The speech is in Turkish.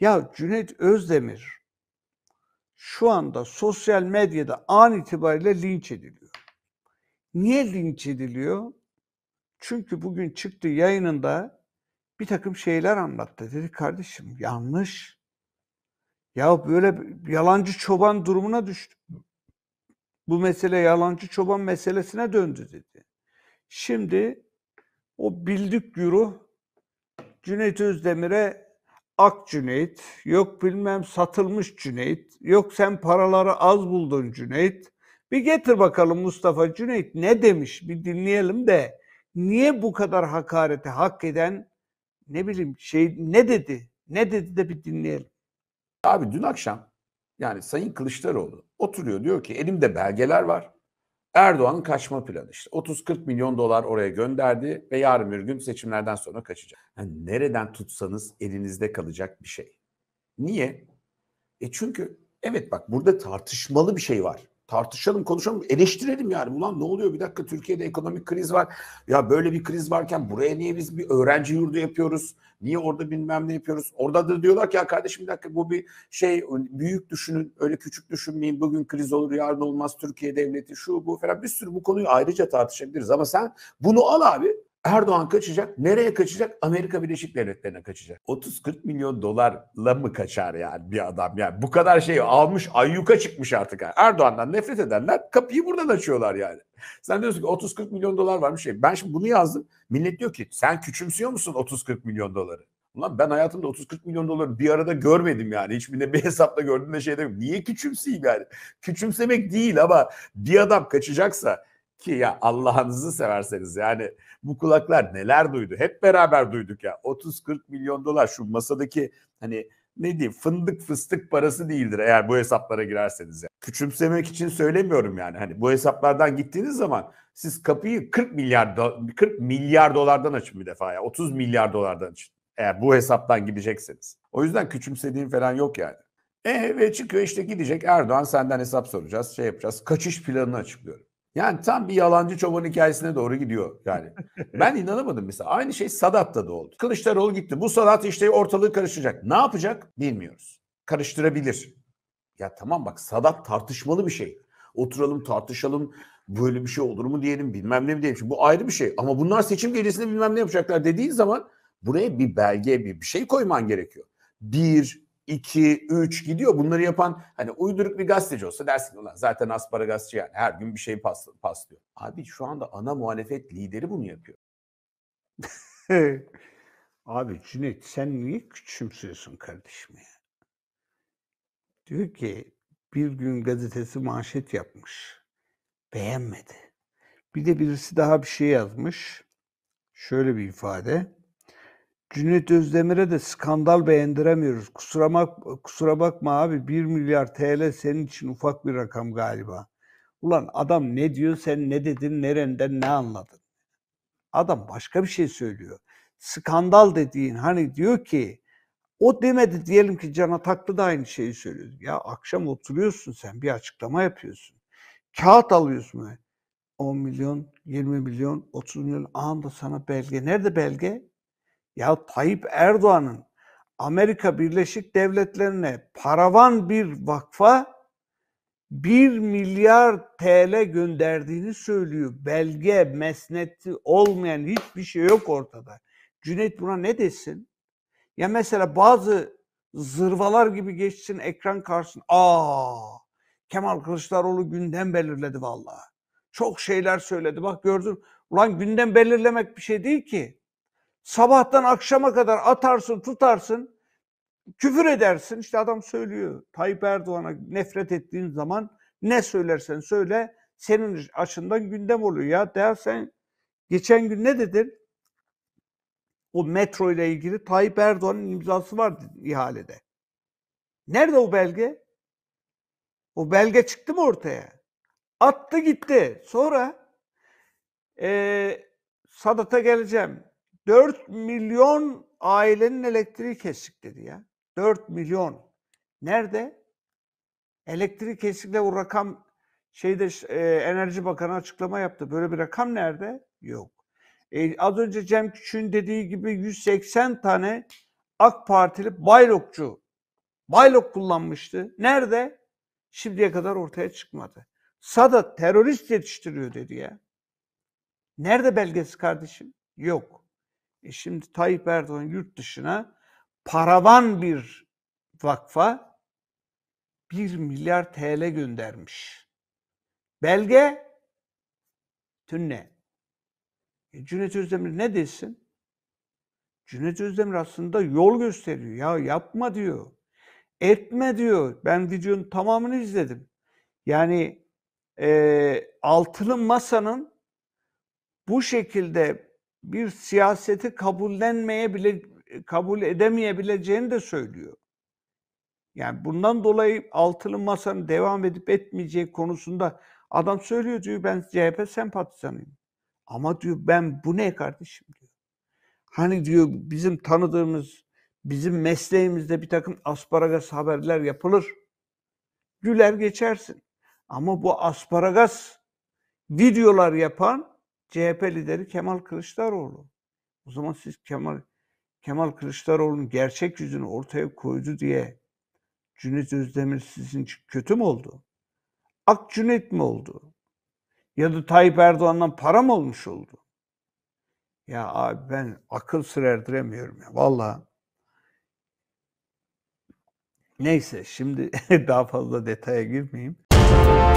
Ya Cüneyt Özdemir şu anda sosyal medyada an itibariyle linç ediliyor. Niye linç ediliyor? Çünkü bugün çıktı yayınında bir takım şeyler anlattı. Dedi kardeşim yanlış. Ya böyle yalancı çoban durumuna düştü. Bu mesele yalancı çoban meselesine döndü dedi. Şimdi o bildik yürü Cüneyt Özdemir'e Ak Cüneyt, yok bilmem satılmış Cüneyt, yok sen paraları az buldun Cüneyt. Bir getir bakalım Mustafa Cüneyt ne demiş bir dinleyelim de niye bu kadar hakareti hak eden ne bileyim şey ne dedi? Ne dedi de bir dinleyelim. Abi dün akşam yani Sayın Kılıçdaroğlu oturuyor diyor ki elimde belgeler var. Erdoğan'ın kaçma planı işte. 30-40 milyon dolar oraya gönderdi ve yarın bir gün seçimlerden sonra kaçacak. Yani nereden tutsanız elinizde kalacak bir şey. Niye? E çünkü evet bak burada tartışmalı bir şey var tartışalım, konuşalım, eleştirelim yani. Ulan ne oluyor bir dakika Türkiye'de ekonomik kriz var. Ya böyle bir kriz varken buraya niye biz bir öğrenci yurdu yapıyoruz? Niye orada bilmem ne yapıyoruz? Orada da diyorlar ki ya kardeşim bir dakika bu bir şey büyük düşünün öyle küçük düşünmeyin. Bugün kriz olur yarın olmaz Türkiye devleti şu bu falan bir sürü bu konuyu ayrıca tartışabiliriz. Ama sen bunu al abi Erdoğan kaçacak. Nereye kaçacak? Amerika Birleşik Devletleri'ne kaçacak. 30-40 milyon dolarla mı kaçar yani bir adam? Yani bu kadar şeyi almış ayyuka çıkmış artık. Yani. Erdoğan'dan nefret edenler kapıyı buradan açıyorlar yani. Sen diyorsun ki 30-40 milyon dolar varmış şey. Ben şimdi bunu yazdım. Millet diyor ki sen küçümsüyor musun 30-40 milyon doları? Ulan ben hayatımda 30-40 milyon doları bir arada görmedim yani. Hiçbirinde bir hesapta gördüğümde şey demiyorum. Niye küçümseyim yani? Küçümsemek değil ama bir adam kaçacaksa ki ya Allah'ınızı severseniz yani bu kulaklar neler duydu? Hep beraber duyduk ya. 30-40 milyon dolar şu masadaki hani ne diyeyim fındık fıstık parası değildir eğer bu hesaplara girerseniz. Yani. Küçümsemek için söylemiyorum yani. Hani bu hesaplardan gittiğiniz zaman siz kapıyı 40 milyar 40 milyar dolardan açın bir defa ya. 30 milyar dolardan açın. Eğer bu hesaptan gidecekseniz. O yüzden küçümsediğim falan yok yani. E ve çıkıyor işte gidecek Erdoğan senden hesap soracağız, şey yapacağız. Kaçış planını açıklıyorum. Yani tam bir yalancı çoban hikayesine doğru gidiyor yani. ben inanamadım mesela. Aynı şey Sadat'ta da oldu. Kılıçdaroğlu gitti. Bu Sadat işte ortalığı karıştıracak. Ne yapacak bilmiyoruz. Karıştırabilir. Ya tamam bak Sadat tartışmalı bir şey. Oturalım tartışalım böyle bir şey olur mu diyelim bilmem ne mi diyelim. Şimdi bu ayrı bir şey ama bunlar seçim gecesinde bilmem ne yapacaklar dediğin zaman buraya bir belge bir, bir şey koyman gerekiyor. Bir, 2, 3 gidiyor. Bunları yapan hani uyduruk bir gazeteci olsa dersin ulan zaten asparagasçı yani her gün bir şey pas, paslıyor. Abi şu anda ana muhalefet lideri bunu yapıyor. Abi Cüneyt sen niye küçümsüyorsun kardeşim ya? Diyor ki bir gün gazetesi manşet yapmış. Beğenmedi. Bir de birisi daha bir şey yazmış. Şöyle bir ifade. Cüneyt Özdemir'e de skandal beğendiremiyoruz. Kusura, bak, kusura bakma abi 1 milyar TL senin için ufak bir rakam galiba. Ulan adam ne diyor sen ne dedin nereden ne anladın? Adam başka bir şey söylüyor. Skandal dediğin hani diyor ki o demedi diyelim ki Can Ataklı da aynı şeyi söylüyor. Ya akşam oturuyorsun sen bir açıklama yapıyorsun. Kağıt alıyorsun. 10 milyon, 20 milyon, 30 milyon anında sana belge. Nerede belge? Ya Tayyip Erdoğan'ın Amerika Birleşik Devletleri'ne paravan bir vakfa 1 milyar TL gönderdiğini söylüyor. Belge, mesneti olmayan hiçbir şey yok ortada. Cüneyt buna ne desin? Ya mesela bazı zırvalar gibi geçsin ekran karşısına. Aa! Kemal Kılıçdaroğlu gündem belirledi vallahi. Çok şeyler söyledi. Bak gördün. Ulan gündem belirlemek bir şey değil ki. Sabahtan akşama kadar atarsın, tutarsın, küfür edersin. İşte adam söylüyor. Tayyip Erdoğan'a nefret ettiğin zaman ne söylersen söyle senin açından gündem oluyor. Ya dersen geçen gün ne dedin? O metro ile ilgili Tayyip Erdoğan'ın imzası var ihalede. Nerede o belge? O belge çıktı mı ortaya? Attı gitti. Sonra e, Sadat'a geleceğim. 4 milyon ailenin elektriği kesik dedi ya. 4 milyon. Nerede? Elektrik kesikle bu rakam şeyde e, Enerji Bakanı açıklama yaptı. Böyle bir rakam nerede? Yok. E, az önce Cem Küçük'ün dediği gibi 180 tane AK Partili baylokçu baylok kullanmıştı. Nerede? Şimdiye kadar ortaya çıkmadı. Sadat terörist yetiştiriyor dedi ya. Nerede belgesi kardeşim? Yok. E şimdi Tayyip Erdoğan yurt dışına paravan bir vakfa 1 milyar TL göndermiş. Belge tünne. E Cüneyt Özdemir ne desin? Cüneyt Özdemir aslında yol gösteriyor. Ya yapma diyor. Etme diyor. Ben videonun tamamını izledim. Yani e, altılı masanın bu şekilde bir siyaseti kabullenmeye bile kabul edemeyebileceğini de söylüyor. Yani bundan dolayı altılı masanın devam edip etmeyeceği konusunda adam söylüyor diyor ben CHP sempatizanıyım. Ama diyor ben bu ne kardeşim diyor. Hani diyor bizim tanıdığımız, bizim mesleğimizde bir takım asparagas haberler yapılır. Güler geçersin. Ama bu asparagas videolar yapan CHP lideri Kemal Kılıçdaroğlu. O zaman siz Kemal Kemal Kılıçdaroğlu'nun gerçek yüzünü ortaya koydu diye Cüneyt Özdemir sizin için kötü mü oldu? Ak Cüneyt mi oldu? Ya da Tayyip Erdoğan'dan para mı olmuş oldu? Ya abi ben akıl sır erdiremiyorum ya. Valla. Neyse şimdi daha fazla detaya girmeyeyim.